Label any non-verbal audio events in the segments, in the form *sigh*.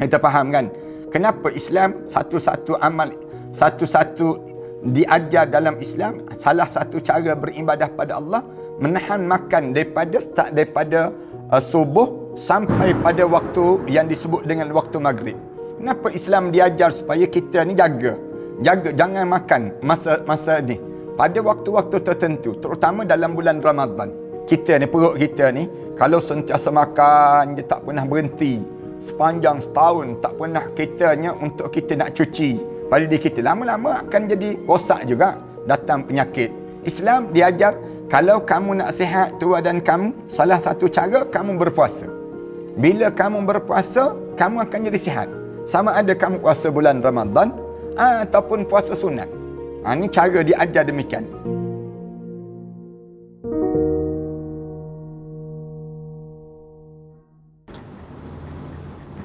Kita faham kan? Kenapa Islam satu-satu amal, satu-satu diajar dalam Islam, salah satu cara beribadah pada Allah, menahan makan daripada start daripada uh, subuh sampai pada waktu yang disebut dengan waktu maghrib. Kenapa Islam diajar supaya kita ni jaga? Jaga, jangan makan masa masa ni. Pada waktu-waktu tertentu, terutama dalam bulan Ramadan. Kita ni, perut kita ni, kalau sentiasa makan, dia tak pernah berhenti sepanjang setahun tak pernah keretanya untuk kita nak cuci pada diri kita. Lama-lama akan jadi rosak juga datang penyakit. Islam diajar kalau kamu nak sihat tua dan kamu, salah satu cara kamu berpuasa. Bila kamu berpuasa, kamu akan jadi sihat. Sama ada kamu puasa bulan Ramadan ataupun puasa sunat. ini ha, cara diajar demikian.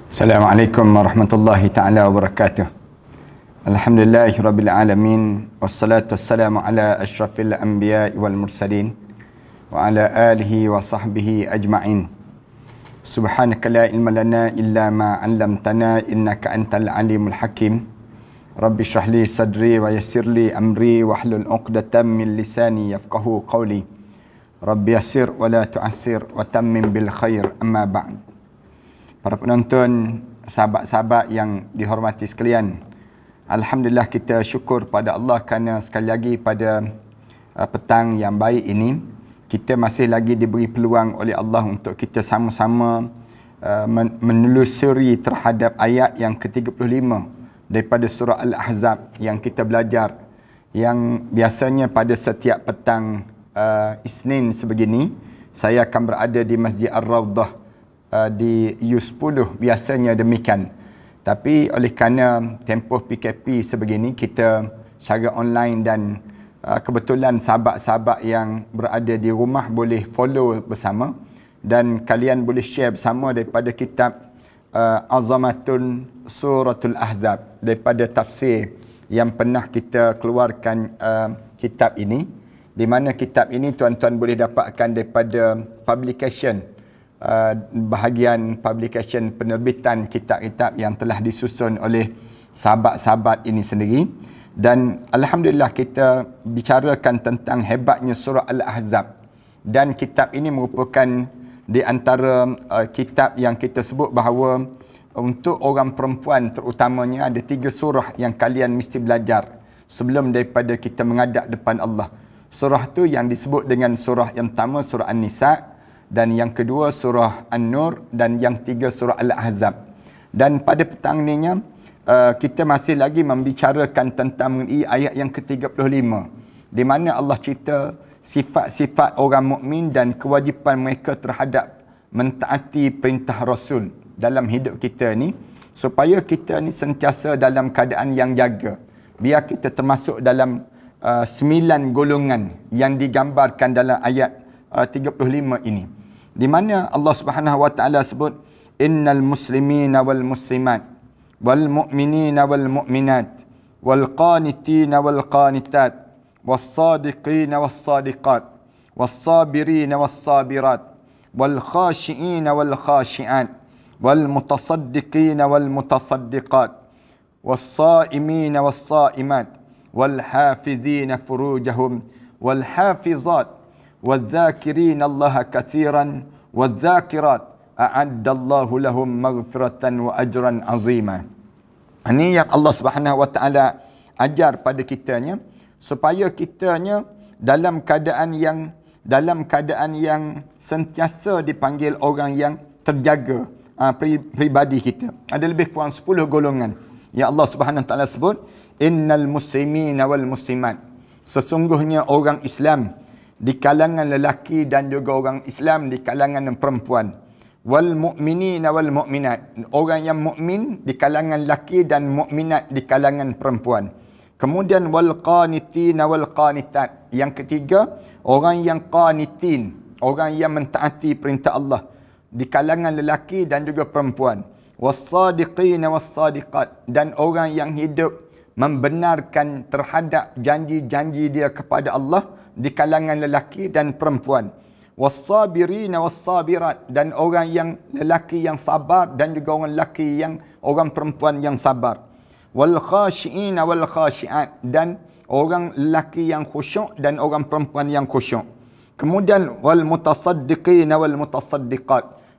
السلام عليكم ورحمة الله تعالى وبركاته الحمد لله رب العالمين والصلاة والسلام على أشرف الأنبياء والمرسلين وعلى آله وصحبه أجمعين سبحانك لا علم لنا إلا ما علمتنا إنك أنت العليم الحكيم رب اشرح لي صدري ويسر لي أمري واحلل عقدة من لساني يفقه قولي رب يسر ولا تعسر وتمم بالخير أما بعد Para penonton, sahabat-sahabat yang dihormati sekalian. Alhamdulillah kita syukur pada Allah kerana sekali lagi pada uh, petang yang baik ini kita masih lagi diberi peluang oleh Allah untuk kita sama-sama uh, menelusuri terhadap ayat yang ke-35 daripada surah Al-Ahzab yang kita belajar yang biasanya pada setiap petang uh, Isnin sebegini saya akan berada di Masjid Ar-Rawdah Uh, di U10 biasanya demikian. Tapi oleh kerana tempoh PKP sebegini kita secara online dan uh, kebetulan sahabat-sahabat yang berada di rumah boleh follow bersama dan kalian boleh share bersama daripada kitab uh, Azamatun Suratul Ahzab daripada tafsir yang pernah kita keluarkan uh, kitab ini di mana kitab ini tuan-tuan boleh dapatkan daripada publication Uh, bahagian publication penerbitan kitab-kitab yang telah disusun oleh sahabat-sahabat ini sendiri dan alhamdulillah kita bicarakan tentang hebatnya surah al-ahzab dan kitab ini merupakan di antara uh, kitab yang kita sebut bahawa untuk orang perempuan terutamanya ada tiga surah yang kalian mesti belajar sebelum daripada kita mengadap depan Allah. Surah tu yang disebut dengan surah yang pertama surah An-Nisa, dan yang kedua surah An-Nur dan yang tiga surah Al-Ahzab. Dan pada petang ini uh, kita masih lagi membicarakan tentang mengenai ayat yang ke-35 di mana Allah cerita sifat-sifat orang mukmin dan kewajipan mereka terhadap mentaati perintah Rasul dalam hidup kita ni supaya kita ni sentiasa dalam keadaan yang jaga. Biar kita termasuk dalam uh, sembilan golongan yang digambarkan dalam ayat uh, 35 ini. Di mana Allah Subhanahu wa taala sebut innal muslimina wal muslimat wal mu'minina wal mu'minat wal qanitina wal qanitat was sadiqina was sadiqat was sabirina was sabirat wal khashiina wal khashi'an wal mutasaddiqina wal mutasaddiqat was saimina was saimat wal hafizina furujahum wal hafizat والذاكرين الله كثيرا والذاكرات أعد الله لهم مغفرة وأجرا عظيما Ini yang Allah Subhanahu Wa Taala ajar pada kitanya supaya kitanya dalam keadaan yang dalam keadaan yang sentiasa dipanggil orang yang terjaga uh, pribadi kita. Ada lebih kurang 10 golongan yang Allah Subhanahu Wa Taala sebut innal muslimina wal muslimat. Sesungguhnya orang Islam di kalangan lelaki dan juga orang Islam di kalangan perempuan wal mu'minin wal mu'minat orang yang mukmin di kalangan lelaki dan mukminat di kalangan perempuan kemudian wal qanitin wal qanitat yang ketiga orang yang qanitin orang yang mentaati perintah Allah di kalangan lelaki dan juga perempuan wasadiqin wasadiqat dan orang yang hidup membenarkan terhadap janji-janji dia kepada Allah di kalangan lelaki dan perempuan wasabirin wassabirat dan orang yang lelaki yang sabar dan juga orang lelaki yang orang perempuan yang sabar wal khashiin dan orang lelaki yang khusyuk dan orang perempuan yang khusyuk kemudian wal mutasaddiqin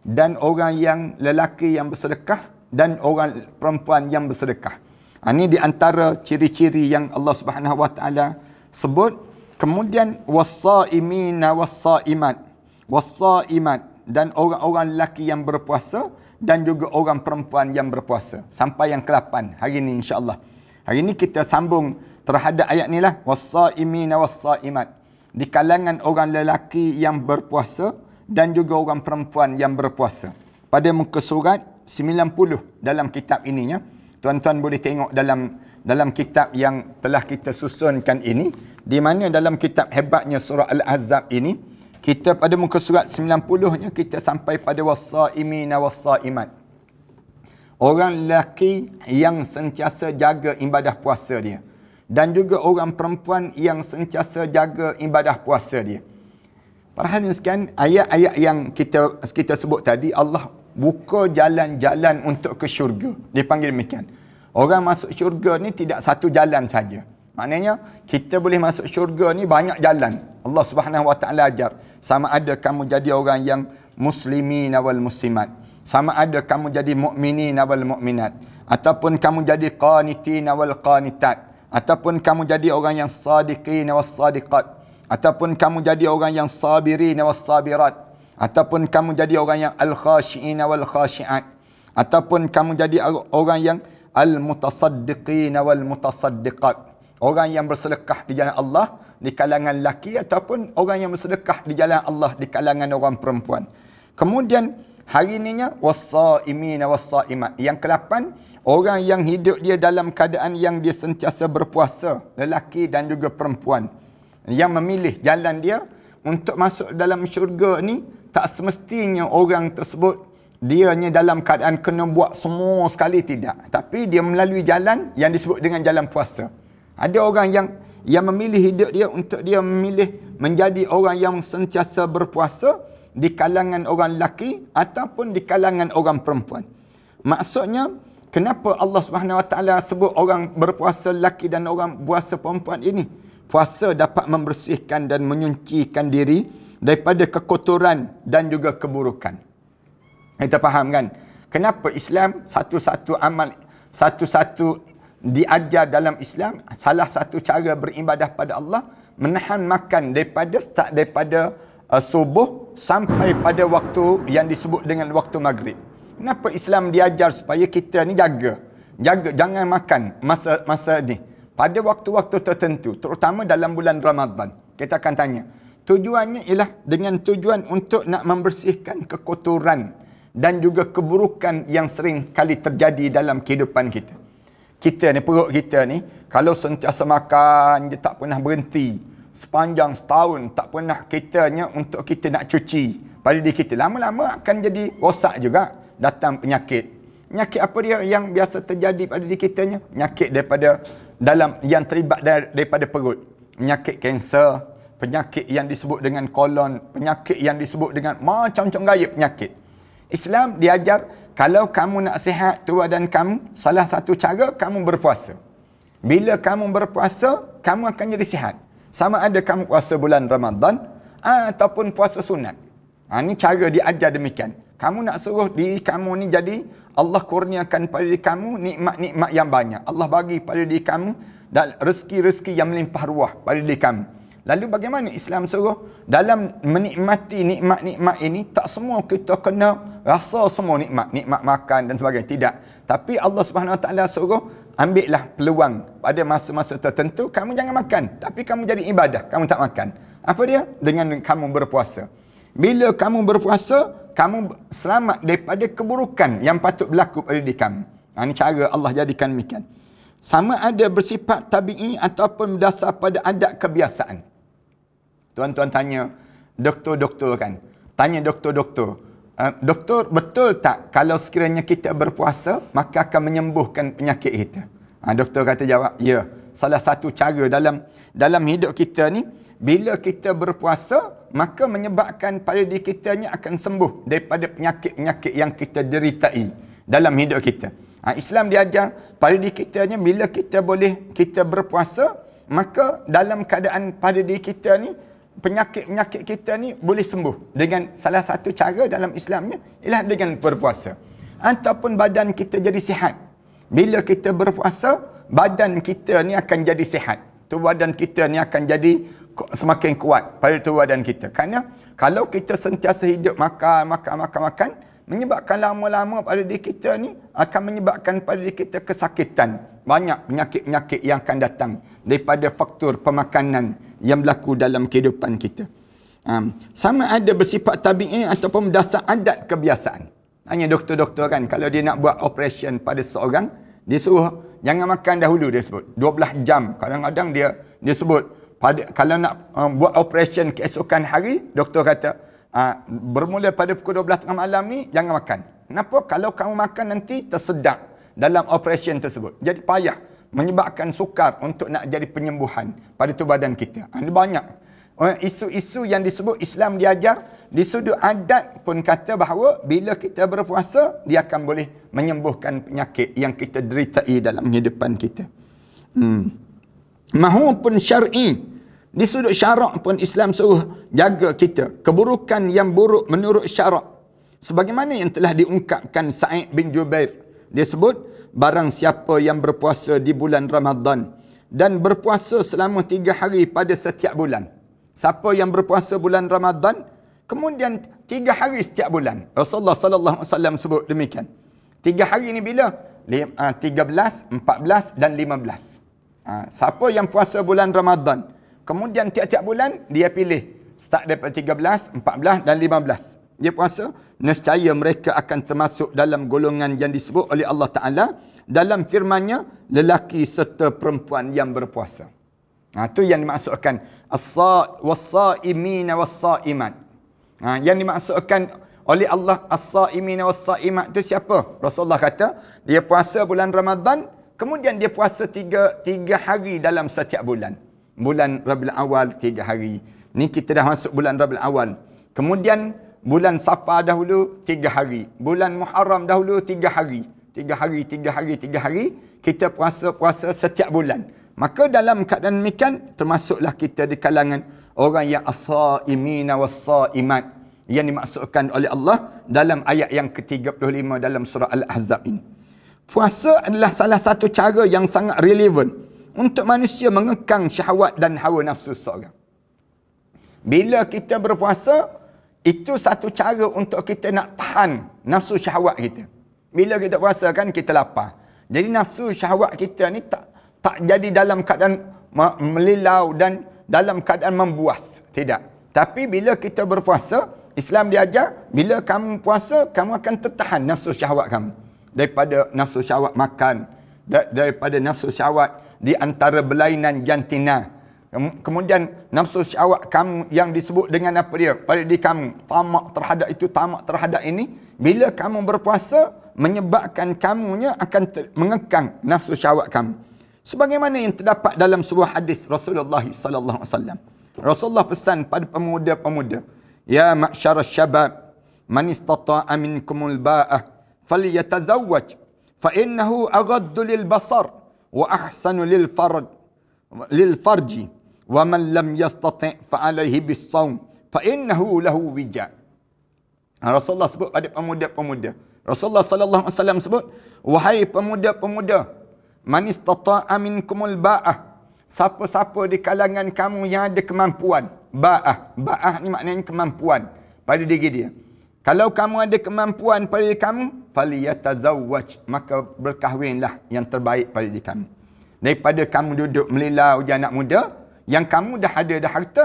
dan orang yang lelaki yang bersedekah dan orang perempuan yang bersedekah ini ah, di antara ciri-ciri yang Allah Subhanahu Wa Taala sebut Kemudian wasaimina wasaimat. Wasaimat dan orang-orang lelaki yang berpuasa dan juga orang perempuan yang berpuasa. Sampai yang ke-8 hari ini insya-Allah. Hari ini kita sambung terhadap ayat ni lah. Wasaimina wasaimat. Di kalangan orang lelaki yang berpuasa dan juga orang perempuan yang berpuasa. Pada muka surat 90 dalam kitab ininya. Tuan-tuan boleh tengok dalam dalam kitab yang telah kita susunkan ini. Di mana dalam kitab hebatnya surah al Azab ini, kita pada muka surat 90-nya kita sampai pada wasaimina wassaimat Orang lelaki yang sentiasa jaga ibadah puasa dia. Dan juga orang perempuan yang sentiasa jaga ibadah puasa dia. Perhatikan sekian, ayat-ayat yang kita kita sebut tadi, Allah buka jalan-jalan untuk ke syurga. Dia panggil demikian. Orang masuk syurga ni tidak satu jalan saja. Maknanya kita boleh masuk syurga ni banyak jalan. Allah Subhanahu Wa Taala ajar sama ada kamu jadi orang yang muslimin wal muslimat, sama ada kamu jadi mukminin wal mukminat ataupun kamu jadi qanitin wal qanitat ataupun kamu jadi orang yang sadiqin wal sadiqat ataupun kamu jadi orang yang sabirin wal sabirat ataupun kamu jadi orang yang al khashiin wal khashiat ataupun kamu jadi orang yang al mutasaddiqin wal mutasaddiqat orang yang bersedekah di jalan Allah di kalangan laki ataupun orang yang bersedekah di jalan Allah di kalangan orang perempuan. Kemudian hari ininya wasaimin wasaimat. Yang ke-8 orang yang hidup dia dalam keadaan yang dia sentiasa berpuasa, lelaki dan juga perempuan yang memilih jalan dia untuk masuk dalam syurga ni tak semestinya orang tersebut dia nya dalam keadaan kena buat semua sekali tidak tapi dia melalui jalan yang disebut dengan jalan puasa. Ada orang yang yang memilih hidup dia untuk dia memilih menjadi orang yang sentiasa berpuasa di kalangan orang lelaki ataupun di kalangan orang perempuan. Maksudnya, kenapa Allah SWT sebut orang berpuasa lelaki dan orang puasa perempuan ini? Puasa dapat membersihkan dan menyucikan diri daripada kekotoran dan juga keburukan. Kita faham kan? Kenapa Islam satu-satu amal, satu-satu diajar dalam Islam salah satu cara beribadah pada Allah menahan makan daripada start daripada uh, subuh sampai pada waktu yang disebut dengan waktu maghrib. Kenapa Islam diajar supaya kita ni jaga? Jaga jangan makan masa masa ni. Pada waktu-waktu tertentu, terutama dalam bulan Ramadan. Kita akan tanya. Tujuannya ialah dengan tujuan untuk nak membersihkan kekotoran dan juga keburukan yang sering kali terjadi dalam kehidupan kita kita ni, perut kita ni, kalau sentiasa makan, dia tak pernah berhenti. Sepanjang setahun, tak pernah kita kitanya untuk kita nak cuci. Pada diri kita, lama-lama akan jadi rosak juga. Datang penyakit. Penyakit apa dia yang biasa terjadi pada diri kitanya? Penyakit daripada dalam yang terlibat daripada perut. Penyakit kanser, penyakit yang disebut dengan kolon, penyakit yang disebut dengan macam-macam gaya penyakit. Islam diajar kalau kamu nak sihat tua dan kamu, salah satu cara kamu berpuasa. Bila kamu berpuasa, kamu akan jadi sihat. Sama ada kamu puasa bulan Ramadan ah, ataupun puasa sunat. Ha, ah, ini cara diajar demikian. Kamu nak suruh diri kamu ni jadi Allah kurniakan pada diri kamu nikmat-nikmat yang banyak. Allah bagi pada diri kamu dan rezeki-rezeki yang melimpah ruah pada diri kamu. Lalu bagaimana Islam suruh dalam menikmati nikmat-nikmat ini tak semua kita kena rasa semua nikmat, nikmat makan dan sebagainya tidak. Tapi Allah Subhanahu Wa Taala suruh ambillah peluang pada masa-masa tertentu kamu jangan makan tapi kamu jadi ibadah kamu tak makan. Apa dia? Dengan kamu berpuasa. Bila kamu berpuasa, kamu selamat daripada keburukan yang patut berlaku pada diri kamu. Nah, ha, ini cara Allah jadikan demikian. Sama ada bersifat tabi'i ataupun berdasar pada adat kebiasaan. Tuan-tuan tanya doktor-doktor kan. Tanya doktor-doktor. Uh, doktor, betul tak kalau sekiranya kita berpuasa, maka akan menyembuhkan penyakit kita? Uh, doktor kata jawab, ya. Salah satu cara dalam dalam hidup kita ni, bila kita berpuasa, maka menyebabkan pada diri kita ni akan sembuh daripada penyakit-penyakit yang kita deritai dalam hidup kita. Ha, Islam diajar pada diri kita ni bila kita boleh kita berpuasa maka dalam keadaan pada diri kita ni penyakit-penyakit kita ni boleh sembuh dengan salah satu cara dalam Islamnya ialah dengan berpuasa ataupun badan kita jadi sihat bila kita berpuasa badan kita ni akan jadi sihat tu badan kita ni akan jadi semakin kuat pada tu badan kita Karena kalau kita sentiasa hidup makan makan makan makan menyebabkan lama-lama pada diri kita ni akan menyebabkan pada diri kita kesakitan banyak penyakit-penyakit yang akan datang daripada faktor pemakanan yang berlaku dalam kehidupan kita. Um, sama ada bersifat tabi'i ataupun berdasar adat kebiasaan. Hanya doktor-doktor kan, kalau dia nak buat operasi pada seorang, dia suruh jangan makan dahulu dia sebut. 12 jam. Kadang-kadang dia dia sebut, pada, kalau nak um, buat operasi keesokan hari, doktor kata, uh, bermula pada pukul 12 tengah malam ni, jangan makan. Kenapa? Kalau kamu makan nanti tersedak dalam operasi tersebut. Jadi payah menyebabkan sukar untuk nak jadi penyembuhan pada tubuh badan kita. Ada ah, banyak oh, isu-isu yang disebut Islam diajar di sudut adat pun kata bahawa bila kita berpuasa dia akan boleh menyembuhkan penyakit yang kita derita dalam kehidupan kita. Hmm. Mahu pun syar'i di sudut syarak pun Islam suruh jaga kita keburukan yang buruk menurut syarak sebagaimana yang telah diungkapkan Sa'id bin Jubair dia sebut barang siapa yang berpuasa di bulan Ramadhan dan berpuasa selama tiga hari pada setiap bulan. Siapa yang berpuasa bulan Ramadhan kemudian tiga hari setiap bulan. Rasulullah sallallahu alaihi wasallam sebut demikian. Tiga hari ini bila? Ah, tiga belas, empat belas dan lima belas. Ah, siapa yang puasa bulan Ramadhan kemudian tiap-tiap bulan dia pilih start daripada empat belas dan lima belas dia puasa nescaya mereka akan termasuk dalam golongan yang disebut oleh Allah Taala dalam firman-Nya lelaki serta perempuan yang berpuasa. Ha tu yang dimaksudkan as-sa was-saimin was-saimat. Ha yang dimaksudkan oleh Allah as-saimin was-saimat tu siapa? Rasulullah kata dia puasa bulan Ramadan kemudian dia puasa tiga, tiga hari dalam setiap bulan. Bulan Rabiul Awal tiga hari. Ni kita dah masuk bulan Rabiul Awal. Kemudian Bulan Safa dahulu tiga hari. Bulan Muharram dahulu tiga hari. Tiga hari, tiga hari, tiga hari. Kita puasa-puasa setiap bulan. Maka dalam keadaan demikian termasuklah kita di kalangan orang yang asaimina wasaimat yang dimaksudkan oleh Allah dalam ayat yang ke-35 dalam surah Al-Ahzab ini. Puasa adalah salah satu cara yang sangat relevan untuk manusia mengekang syahwat dan hawa nafsu seorang. Bila kita berpuasa, itu satu cara untuk kita nak tahan nafsu syahwat kita. Bila kita puasa kan kita lapar. Jadi nafsu syahwat kita ni tak tak jadi dalam keadaan melilau dan dalam keadaan membuas. Tidak. Tapi bila kita berpuasa, Islam diajar bila kamu puasa kamu akan tertahan nafsu syahwat kamu daripada nafsu syahwat makan daripada nafsu syahwat di antara belainan jantina Kemudian nafsu syawak kamu yang disebut dengan apa dia? Pada diri kamu. Tamak terhadap itu, tamak terhadap ini. Bila kamu berpuasa, menyebabkan kamunya akan mengekang nafsu syawak kamu. Sebagaimana yang terdapat dalam sebuah hadis Rasulullah Sallallahu Alaihi Wasallam. Rasulullah pesan pada pemuda-pemuda. Ya maksyarah syabab, man istata'a minkumul ba'ah, fal yatazawaj, fa'innahu agaddu lil basar, wa ahsanu lil farad. للفرج وَمَنْ لَمْ يَسْتَطِعْ فَعَلَيْهِ بِالصَّوْمْ فَإِنَّهُ لَهُ وِجَعْ Rasulullah sebut pada pemuda-pemuda. Rasulullah SAW sebut, Wahai pemuda-pemuda, manis tata'a minkumul ba'ah. Siapa-siapa di kalangan kamu yang ada kemampuan. Ba'ah. Ba'ah ni maknanya kemampuan pada diri dia. Kalau kamu ada kemampuan pada diri kamu, فَلِيَتَزَوَّجْ Maka berkahwinlah yang terbaik pada diri kamu. Daripada kamu duduk melilau je anak muda, yang kamu dah ada dah harta,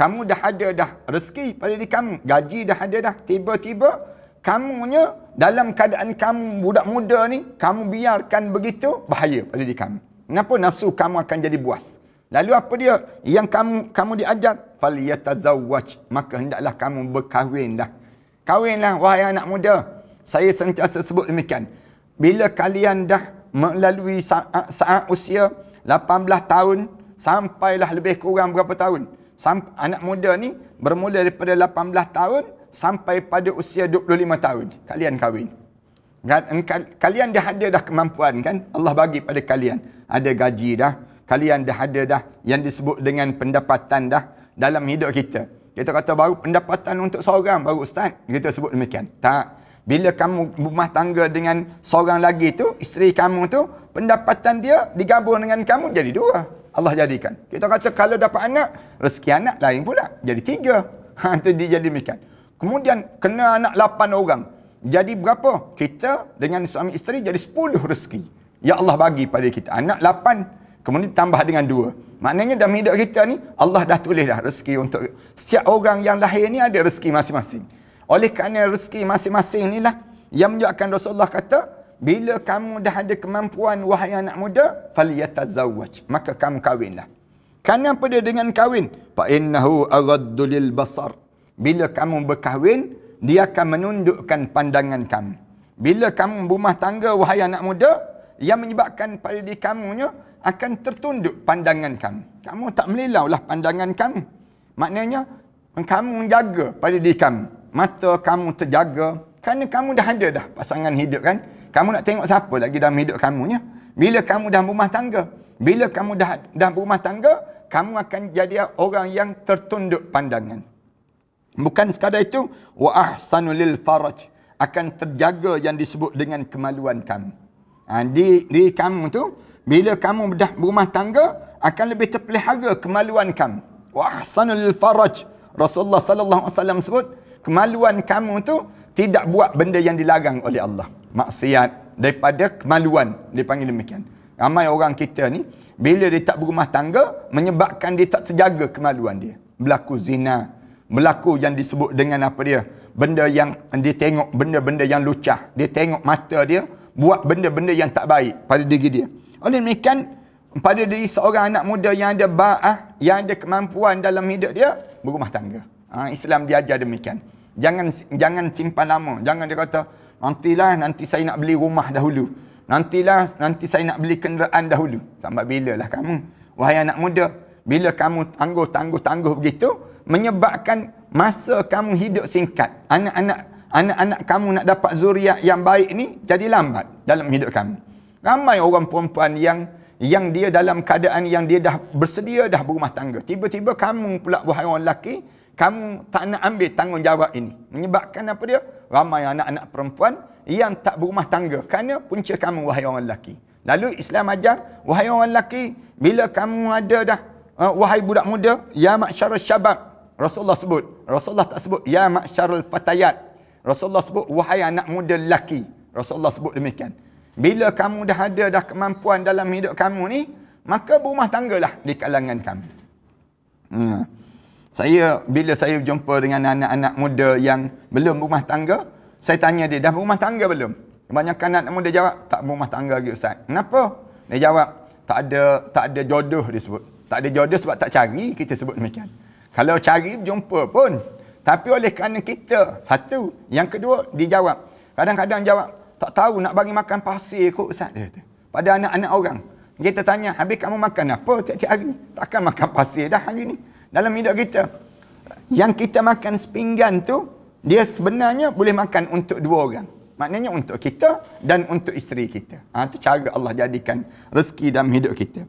kamu dah ada dah rezeki pada diri kamu, gaji dah ada dah, tiba-tiba kamunya dalam keadaan kamu budak muda ni, kamu biarkan begitu, bahaya pada diri kamu. Kenapa nafsu kamu akan jadi buas? Lalu apa dia yang kamu kamu diajar? Faliyatazawwaj. Maka hendaklah kamu berkahwin dah. Kahwinlah wahai anak muda. Saya sentiasa sebut demikian. Bila kalian dah melalui saat, saat usia 18 tahun, sampailah lebih kurang berapa tahun. Samp- anak muda ni bermula daripada 18 tahun sampai pada usia 25 tahun. Kalian kahwin. Kan, kalian dah ada dah kemampuan kan? Allah bagi pada kalian. Ada gaji dah. Kalian dah ada dah yang disebut dengan pendapatan dah dalam hidup kita. Kita kata baru pendapatan untuk seorang baru ustaz. Kita sebut demikian. Tak. Bila kamu rumah tangga dengan seorang lagi tu, isteri kamu tu, pendapatan dia digabung dengan kamu jadi dua. Allah jadikan. Kita kata kalau dapat anak, rezeki anak lain pula. Jadi tiga. *laughs* Ha, itu dia jadi demikian. Kemudian kena anak lapan orang. Jadi berapa? Kita dengan suami isteri jadi sepuluh rezeki. Ya Allah bagi pada kita. Anak lapan. Kemudian tambah dengan dua. Maknanya dalam hidup kita ni, Allah dah tulis dah rezeki untuk setiap orang yang lahir ni ada rezeki masing-masing. Oleh kerana rezeki masing-masing inilah yang menjawabkan Rasulullah kata, bila kamu dah ada kemampuan wahai anak muda falyatazawwaj maka kamu kahwinlah apa dia dengan kahwin fa innahu aghaddu lil basar bila kamu berkahwin dia akan menundukkan pandangan kamu bila kamu berumah tangga wahai anak muda yang menyebabkan pada diri kamunya akan tertunduk pandangan kamu kamu tak melilaulah pandangan kamu maknanya kamu jaga pada diri kamu mata kamu terjaga kerana kamu dah ada dah pasangan hidup kan kamu nak tengok siapa lagi dalam hidup kamu ni? Bila kamu dah berumah tangga, bila kamu dah dah berumah tangga, kamu akan jadi orang yang tertunduk pandangan. Bukan sekadar itu, wa ahsanu lil faraj akan terjaga yang disebut dengan kemaluan kamu. Ha, di, di kamu tu, bila kamu dah berumah tangga, akan lebih terpelihara kemaluan kamu. Wa ahsanu lil faraj. Rasulullah sallallahu alaihi wasallam sebut, kemaluan kamu tu tidak buat benda yang dilarang oleh Allah. Maksiat daripada kemaluan dipanggil demikian. Ramai orang kita ni bila dia tak berumah tangga menyebabkan dia tak terjaga kemaluan dia. Berlaku zina, berlaku yang disebut dengan apa dia? Benda yang dia tengok benda-benda yang lucah. Dia tengok mata dia buat benda-benda yang tak baik pada diri dia. Oleh demikian pada diri seorang anak muda yang ada ba'ah, yang ada kemampuan dalam hidup dia berumah tangga. Ha, Islam diajar demikian. Jangan jangan simpan lama. Jangan dia kata, nantilah nanti saya nak beli rumah dahulu. Nantilah nanti saya nak beli kenderaan dahulu. Sampai lah kamu? Wahai anak muda, bila kamu tangguh-tangguh-tangguh begitu, menyebabkan masa kamu hidup singkat. Anak-anak anak-anak kamu nak dapat zuriat yang baik ni jadi lambat dalam hidup kamu. Ramai orang perempuan yang yang dia dalam keadaan yang dia dah bersedia dah berumah tangga. Tiba-tiba kamu pula wahai orang lelaki kamu tak nak ambil tanggungjawab ini. Menyebabkan apa dia? Ramai anak-anak perempuan yang tak berumah tangga. Kerana punca kamu, wahai orang lelaki. Lalu Islam ajar, wahai orang lelaki, bila kamu ada dah, uh, wahai budak muda, ya maksyarul syabab, Rasulullah sebut. Rasulullah tak sebut, ya maksyarul fatayat. Rasulullah sebut, wahai anak muda lelaki. Rasulullah sebut demikian. Bila kamu dah ada dah kemampuan dalam hidup kamu ni, maka berumah tanggalah di kalangan kamu. Hmm. Saya bila saya jumpa dengan anak-anak muda yang belum berumah tangga, saya tanya dia, dah berumah tangga belum? Banyak anak muda jawab, tak berumah tangga lagi Ustaz. Kenapa? Dia jawab, tak ada tak ada jodoh dia sebut. Tak ada jodoh sebab tak cari, kita sebut demikian. Kalau cari, jumpa pun. Tapi oleh kerana kita, satu. Yang kedua, dijawab Kadang-kadang jawab, tak tahu nak bagi makan pasir kot Ustaz. Dia kata. Pada anak-anak orang. Kita tanya, habis kamu makan apa tiap-tiap hari? Takkan makan pasir dah hari ni dalam hidup kita. Yang kita makan sepinggan tu, dia sebenarnya boleh makan untuk dua orang. Maknanya untuk kita dan untuk isteri kita. Itu ha, cara Allah jadikan rezeki dalam hidup kita.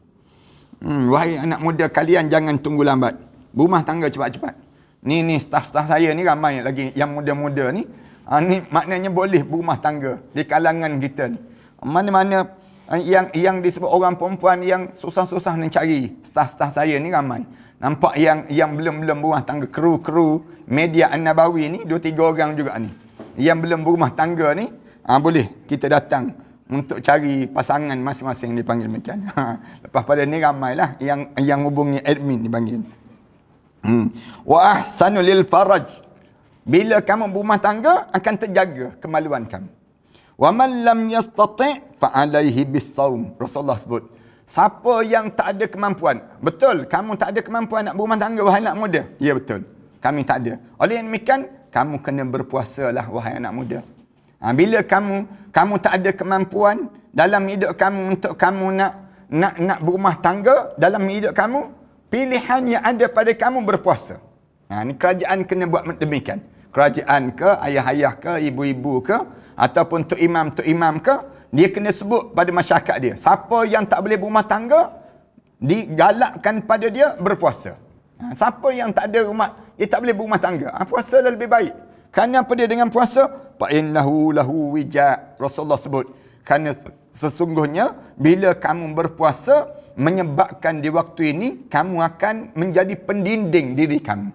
Hmm, wahai anak muda kalian jangan tunggu lambat. Rumah tangga cepat-cepat. Ni ni staf-staf saya ni ramai lagi yang muda-muda ni. Ha, ni maknanya boleh berumah tangga di kalangan kita ni. Mana-mana eh, yang yang disebut orang perempuan yang susah-susah nak cari staf-staf saya ni ramai. Nampak yang yang belum-belum rumah tangga kru-kru media An-Nabawi ni dua tiga orang juga ni. Yang belum rumah tangga ni, ha, boleh kita datang untuk cari pasangan masing-masing dipanggil macam. Ha, lepas pada ni ramailah yang yang hubungi admin dipanggil. Hmm. Wa ahsanu lil faraj. Bila kamu berumah tangga akan terjaga kemaluan kamu. Wa man lam yastati' fa alaihi Rasulullah sebut. Siapa yang tak ada kemampuan? Betul, kamu tak ada kemampuan nak berumah tangga wahai anak muda. Ya betul. Kami tak ada. Oleh demikian, kamu kena berpuasalah wahai anak muda. Ha, bila kamu kamu tak ada kemampuan dalam hidup kamu untuk kamu nak nak nak berumah tangga dalam hidup kamu, pilihan yang ada pada kamu berpuasa. Ha, ini kerajaan kena buat demikian. Kerajaan ke, ayah-ayah ke, ibu-ibu ke, ataupun tu imam-tu imam ke, dia kena sebut pada masyarakat dia. Siapa yang tak boleh berumah tangga, digalakkan pada dia berpuasa. Ha, siapa yang tak ada rumah, dia tak boleh berumah tangga. Ha, puasa lah lebih baik. Kerana apa dia dengan puasa? Pa'innahu lahu wijak. Rasulullah sebut. Kerana sesungguhnya, bila kamu berpuasa, menyebabkan di waktu ini, kamu akan menjadi pendinding diri kamu.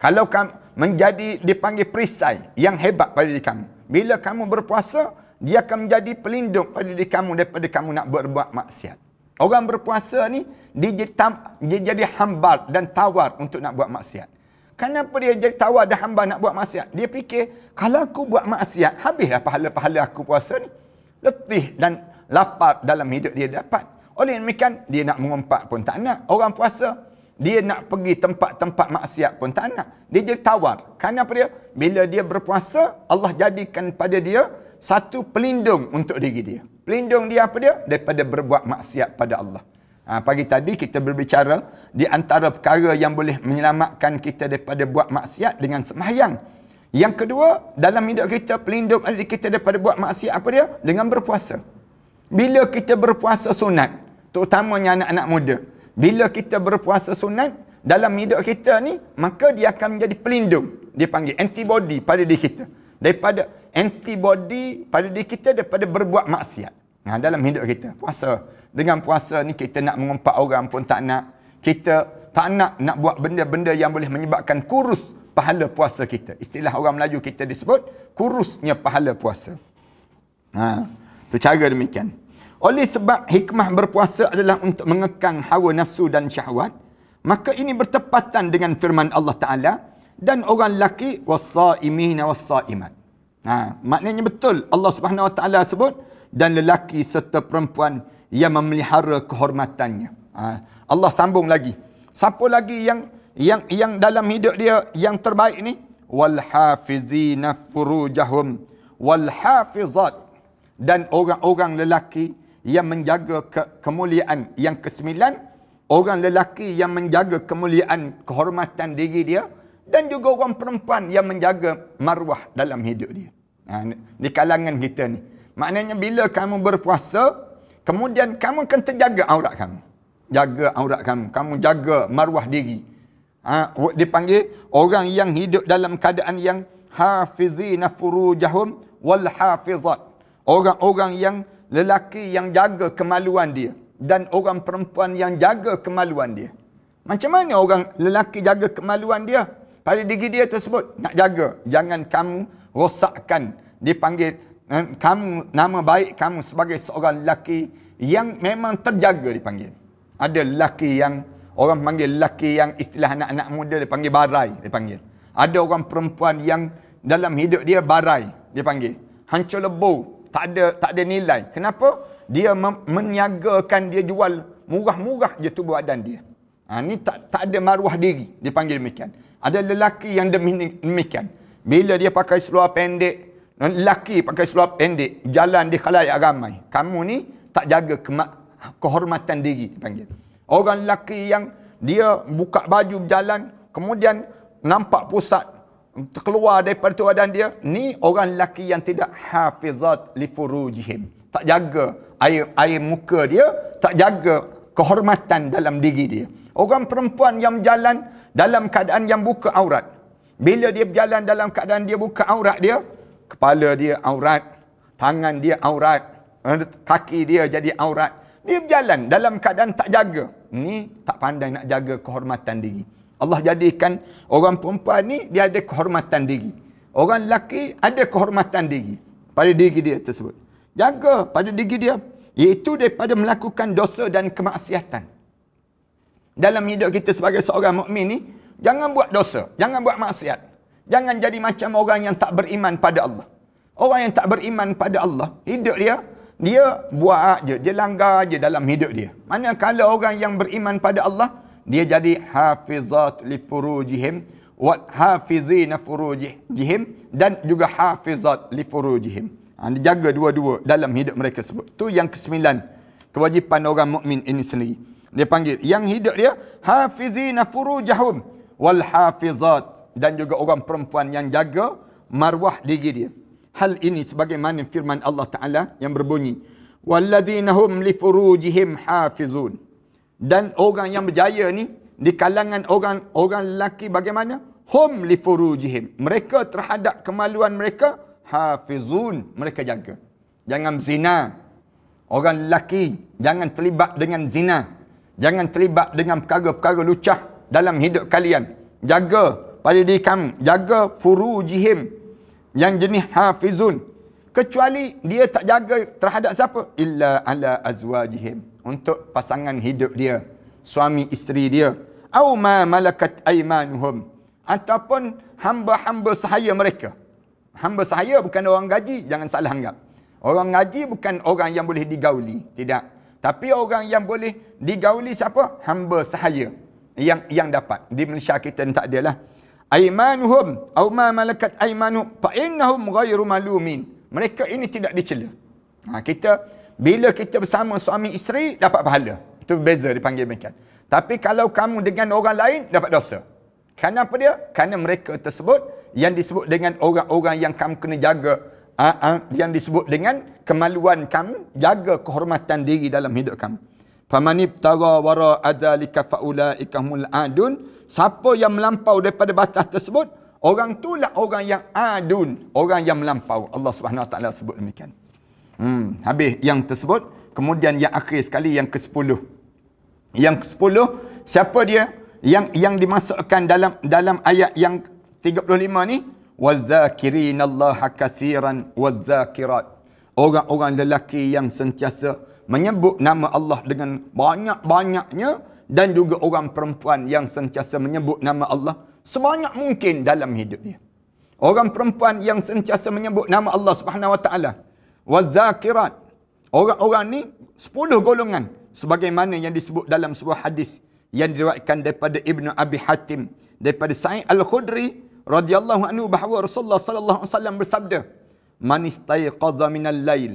Kalau kamu menjadi dipanggil perisai yang hebat pada diri kamu. Bila kamu berpuasa, dia akan menjadi pelindung pada diri kamu daripada kamu nak berbuat maksiat. Orang berpuasa ni, dia, tam, dia jadi hambar dan tawar untuk nak buat maksiat. Kenapa dia jadi tawar dan hambar nak buat maksiat? Dia fikir, kalau aku buat maksiat, habislah pahala-pahala aku puasa ni. Letih dan lapar dalam hidup dia dapat. Oleh demikian, dia nak mengumpat pun tak nak. Orang puasa, dia nak pergi tempat-tempat maksiat pun tak nak. Dia jadi tawar. Kenapa dia? Bila dia berpuasa, Allah jadikan pada dia satu pelindung untuk diri dia. Pelindung dia apa dia? Daripada berbuat maksiat pada Allah. Ha, pagi tadi kita berbicara di antara perkara yang boleh menyelamatkan kita daripada buat maksiat dengan semayang. Yang kedua, dalam hidup kita, pelindung adik kita daripada buat maksiat apa dia? Dengan berpuasa. Bila kita berpuasa sunat, terutamanya anak-anak muda. Bila kita berpuasa sunat, dalam hidup kita ni, maka dia akan menjadi pelindung. Dia panggil antibody pada diri kita daripada antibody pada diri kita daripada berbuat maksiat nah, dalam hidup kita puasa dengan puasa ni kita nak mengumpat orang pun tak nak kita tak nak nak buat benda-benda yang boleh menyebabkan kurus pahala puasa kita istilah orang Melayu kita disebut kurusnya pahala puasa ha, tu cara demikian oleh sebab hikmah berpuasa adalah untuk mengekang hawa nafsu dan syahwat maka ini bertepatan dengan firman Allah Ta'ala dan orang lelaki wassaimina wassaimat Ha, maknanya betul Allah Subhanahu Wa Taala sebut dan lelaki serta perempuan yang memelihara kehormatannya. Ha, Allah sambung lagi. Siapa lagi yang yang yang dalam hidup dia yang terbaik ni? Wal hafizina furujahum wal hafizat dan orang-orang lelaki yang menjaga ke kemuliaan yang kesembilan orang lelaki yang menjaga kemuliaan kehormatan diri dia dan juga orang perempuan yang menjaga maruah dalam hidup dia. Ha, di kalangan kita ni. Maknanya bila kamu berpuasa, kemudian kamu akan terjaga aurat kamu. Jaga aurat kamu. Kamu jaga maruah diri. Ha, dipanggil orang yang hidup dalam keadaan yang hafizina jahum wal hafizat. Orang-orang yang lelaki yang jaga kemaluan dia. Dan orang perempuan yang jaga kemaluan dia. Macam mana orang lelaki jaga kemaluan dia? pada diri dia tersebut nak jaga jangan kamu rosakkan dipanggil eh, kamu nama baik kamu sebagai seorang lelaki yang memang terjaga dipanggil ada lelaki yang orang panggil lelaki yang istilah anak-anak muda dipanggil barai dipanggil ada orang perempuan yang dalam hidup dia barai dipanggil hancur lebur tak ada tak ada nilai kenapa dia mem- dia jual murah-murah je tubuh badan dia ha, ni tak tak ada maruah diri dipanggil demikian ada lelaki yang demikian. Bila dia pakai seluar pendek, lelaki pakai seluar pendek, jalan di khalayak ramai. Kamu ni tak jaga kehormatan diri. Panggil. Orang lelaki yang dia buka baju berjalan, kemudian nampak pusat terkeluar daripada dan dia. Ni orang lelaki yang tidak hafizat lifurujihim. Tak jaga air, air muka dia, tak jaga kehormatan dalam diri dia. Orang perempuan yang berjalan, dalam keadaan yang buka aurat. Bila dia berjalan dalam keadaan dia buka aurat dia, kepala dia aurat, tangan dia aurat, eh, kaki dia jadi aurat. Dia berjalan dalam keadaan tak jaga. Ni tak pandai nak jaga kehormatan diri. Allah jadikan orang perempuan ni dia ada kehormatan diri. Orang lelaki ada kehormatan diri pada diri dia tersebut. Jaga pada diri dia iaitu daripada melakukan dosa dan kemaksiatan dalam hidup kita sebagai seorang mukmin ni jangan buat dosa, jangan buat maksiat. Jangan jadi macam orang yang tak beriman pada Allah. Orang yang tak beriman pada Allah, hidup dia dia buat je, dia langgar je dalam hidup dia. Manakala orang yang beriman pada Allah, dia jadi hafizat li furujihim wa hafizin furujihim dan juga hafizat li furujihim. Ha, dia jaga dua-dua dalam hidup mereka sebut. Tu yang kesembilan kewajipan orang mukmin ini sendiri dia panggil yang hidup dia hafizina jahum wal hafizat dan juga orang perempuan yang jaga marwah diri dia hal ini sebagaimana firman Allah taala yang berbunyi walladzina hum li furujihim hafizun dan orang yang berjaya ni di kalangan orang orang lelaki bagaimana hum li furujihim mereka terhadap kemaluan mereka hafizun mereka jaga jangan zina orang lelaki jangan terlibat dengan zina Jangan terlibat dengan perkara-perkara lucah dalam hidup kalian. Jaga pada diri kamu. Jaga furu jihim. Yang jenis hafizun. Kecuali dia tak jaga terhadap siapa? Illa ala azwajihim. Untuk pasangan hidup dia. Suami isteri dia. Au ma malakat aimanuhum. Ataupun hamba-hamba sahaya mereka. Hamba sahaya bukan orang gaji. Jangan salah anggap. Orang gaji bukan orang yang boleh digauli. Tidak. Tapi orang yang boleh digauli siapa? Hamba sahaya yang yang dapat. Di Malaysia kita tak ada lah. Aimanuhum au ma malakat aimanuhum fa innahum ghairu malumin. Mereka ini tidak dicela. Ha, kita bila kita bersama suami isteri dapat pahala. Itu beza dipanggil macam. Tapi kalau kamu dengan orang lain dapat dosa. Kenapa dia? Kerana mereka tersebut yang disebut dengan orang-orang yang kamu kena jaga Ah, ah, yang disebut dengan kemaluan kami jaga kehormatan diri dalam hidup kami famanib tara wara adzalika faulaika humul adun siapa yang melampau daripada batas tersebut orang tulah orang yang adun orang yang melampau Allah Subhanahu taala sebut demikian hmm habis yang tersebut kemudian yang akhir sekali yang ke-10 yang ke-10 siapa dia yang yang dimasukkan dalam dalam ayat yang 35 ni وَالذَّاكِرِينَ اللَّهَ كَثِيرًا وَالذَّاكِرَاتِ Orang-orang lelaki yang sentiasa menyebut nama Allah dengan banyak-banyaknya dan juga orang perempuan yang sentiasa menyebut nama Allah sebanyak mungkin dalam hidup dia. Orang perempuan yang sentiasa menyebut nama Allah Subhanahu Wa Taala, wazakirat. Orang-orang ni sepuluh golongan sebagaimana yang disebut dalam sebuah hadis yang diriwayatkan daripada Ibnu Abi Hatim daripada Sa'id Al-Khudri radhiyallahu anhu bahawa Rasulullah sallallahu alaihi wasallam bersabda man min al lail